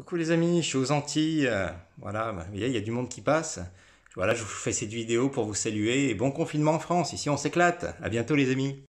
Coucou les amis, je suis aux Antilles. Euh, voilà, il y a du monde qui passe. Voilà, je vous fais cette vidéo pour vous saluer. Et bon confinement en France, ici on s'éclate. À bientôt les amis.